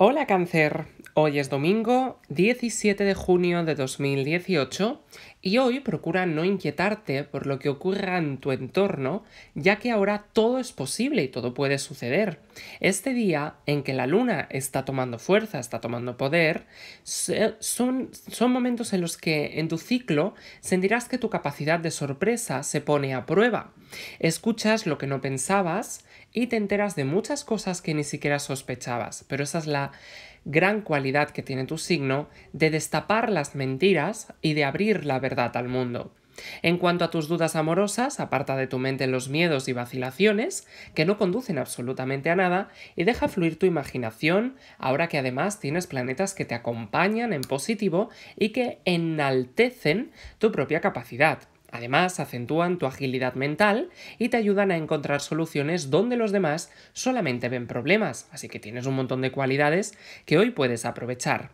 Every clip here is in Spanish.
Hola cáncer. Hoy es domingo 17 de junio de 2018 y hoy procura no inquietarte por lo que ocurra en tu entorno, ya que ahora todo es posible y todo puede suceder. Este día en que la luna está tomando fuerza, está tomando poder, son, son momentos en los que en tu ciclo sentirás que tu capacidad de sorpresa se pone a prueba. Escuchas lo que no pensabas y te enteras de muchas cosas que ni siquiera sospechabas, pero esa es la gran cualidad que tiene tu signo de destapar las mentiras y de abrir la verdad al mundo. En cuanto a tus dudas amorosas, aparta de tu mente los miedos y vacilaciones, que no conducen absolutamente a nada, y deja fluir tu imaginación, ahora que además tienes planetas que te acompañan en positivo y que enaltecen tu propia capacidad. Además, acentúan tu agilidad mental y te ayudan a encontrar soluciones donde los demás solamente ven problemas, así que tienes un montón de cualidades que hoy puedes aprovechar.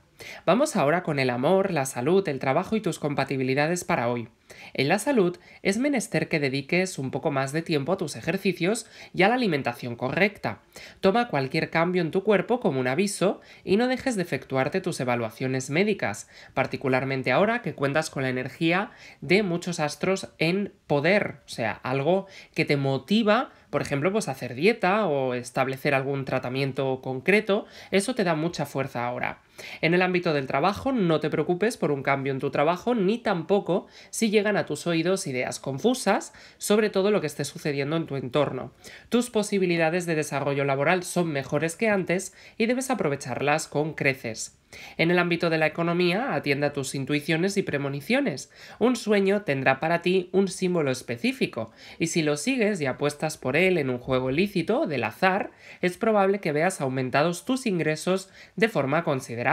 Vamos ahora con el amor, la salud, el trabajo y tus compatibilidades para hoy. En la salud es menester que dediques un poco más de tiempo a tus ejercicios y a la alimentación correcta. Toma cualquier cambio en tu cuerpo como un aviso y no dejes de efectuarte tus evaluaciones médicas, particularmente ahora que cuentas con la energía de muchos astros en poder, o sea, algo que te motiva por ejemplo, pues hacer dieta o establecer algún tratamiento concreto, eso te da mucha fuerza ahora. En el ámbito del trabajo, no te preocupes por un cambio en tu trabajo, ni tampoco si llegan a tus oídos ideas confusas sobre todo lo que esté sucediendo en tu entorno. Tus posibilidades de desarrollo laboral son mejores que antes y debes aprovecharlas con creces. En el ámbito de la economía, a tus intuiciones y premoniciones. Un sueño tendrá para ti un símbolo específico, y si lo sigues y apuestas por él en un juego ilícito del azar, es probable que veas aumentados tus ingresos de forma considerable.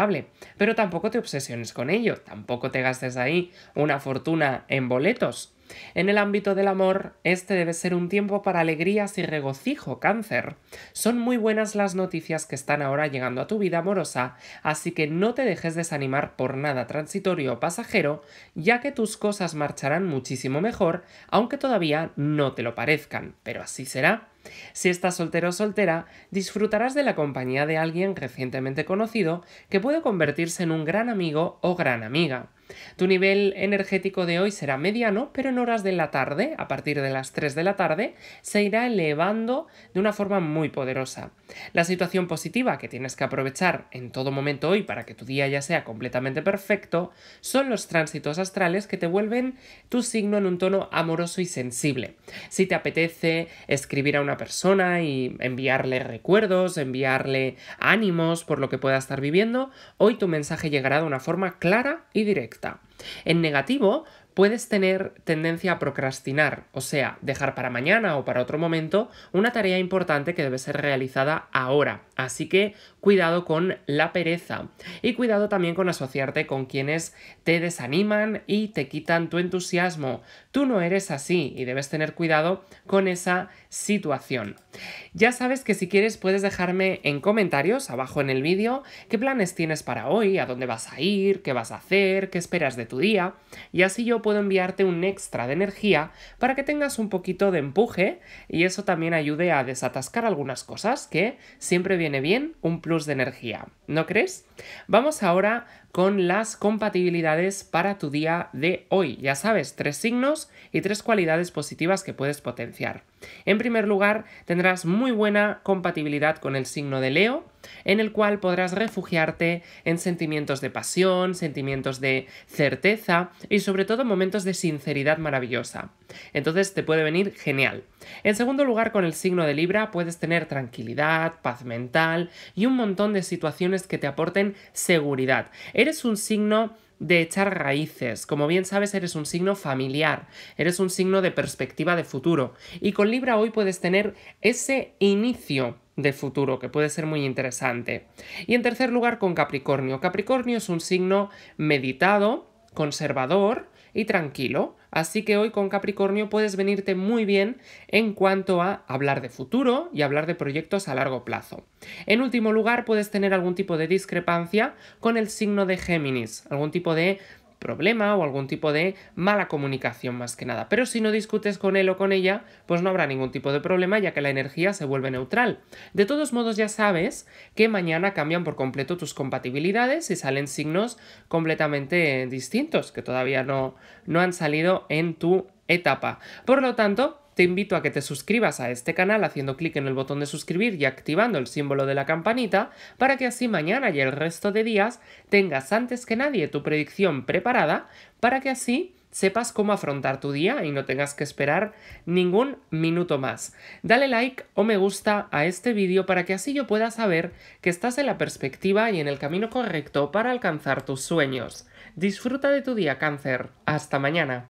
Pero tampoco te obsesiones con ello, tampoco te gastes ahí una fortuna en boletos. En el ámbito del amor, este debe ser un tiempo para alegrías y regocijo, cáncer. Son muy buenas las noticias que están ahora llegando a tu vida amorosa, así que no te dejes desanimar por nada transitorio o pasajero, ya que tus cosas marcharán muchísimo mejor, aunque todavía no te lo parezcan, pero así será. Si estás soltero o soltera, disfrutarás de la compañía de alguien recientemente conocido que puede convertirse en un gran amigo o gran amiga. Tu nivel energético de hoy será mediano, pero en horas de la tarde, a partir de las 3 de la tarde, se irá elevando de una forma muy poderosa. La situación positiva que tienes que aprovechar en todo momento hoy para que tu día ya sea completamente perfecto son los tránsitos astrales que te vuelven tu signo en un tono amoroso y sensible. Si te apetece escribir a una persona y enviarle recuerdos, enviarle ánimos por lo que pueda estar viviendo, hoy tu mensaje llegará de una forma clara y directa. En negativo, puedes tener tendencia a procrastinar, o sea, dejar para mañana o para otro momento una tarea importante que debe ser realizada ahora. Así que cuidado con la pereza y cuidado también con asociarte con quienes te desaniman y te quitan tu entusiasmo. Tú no eres así y debes tener cuidado con esa situación. Ya sabes que si quieres puedes dejarme en comentarios abajo en el vídeo qué planes tienes para hoy, a dónde vas a ir, qué vas a hacer, qué esperas de tu día y así yo puedo enviarte un extra de energía para que tengas un poquito de empuje y eso también ayude a desatascar algunas cosas, que siempre viene bien un plus de energía, ¿no crees? Vamos ahora con las compatibilidades para tu día de hoy. Ya sabes, tres signos y tres cualidades positivas que puedes potenciar. En primer lugar, tendrás muy buena compatibilidad con el signo de Leo, en el cual podrás refugiarte en sentimientos de pasión, sentimientos de certeza y sobre todo momentos de sinceridad maravillosa. Entonces te puede venir genial. En segundo lugar, con el signo de Libra puedes tener tranquilidad, paz mental y un montón de situaciones que te aporten seguridad. Eres un signo de echar raíces. Como bien sabes, eres un signo familiar, eres un signo de perspectiva de futuro. Y con Libra hoy puedes tener ese inicio de futuro, que puede ser muy interesante. Y en tercer lugar, con Capricornio. Capricornio es un signo meditado, conservador y tranquilo. Así que hoy con Capricornio puedes venirte muy bien en cuanto a hablar de futuro y hablar de proyectos a largo plazo. En último lugar, puedes tener algún tipo de discrepancia con el signo de Géminis, algún tipo de problema o algún tipo de mala comunicación más que nada. Pero si no discutes con él o con ella, pues no habrá ningún tipo de problema ya que la energía se vuelve neutral. De todos modos ya sabes que mañana cambian por completo tus compatibilidades y salen signos completamente distintos que todavía no, no han salido en tu etapa. Por lo tanto, te invito a que te suscribas a este canal haciendo clic en el botón de suscribir y activando el símbolo de la campanita para que así mañana y el resto de días tengas antes que nadie tu predicción preparada para que así sepas cómo afrontar tu día y no tengas que esperar ningún minuto más. Dale like o me gusta a este vídeo para que así yo pueda saber que estás en la perspectiva y en el camino correcto para alcanzar tus sueños. Disfruta de tu día cáncer. Hasta mañana.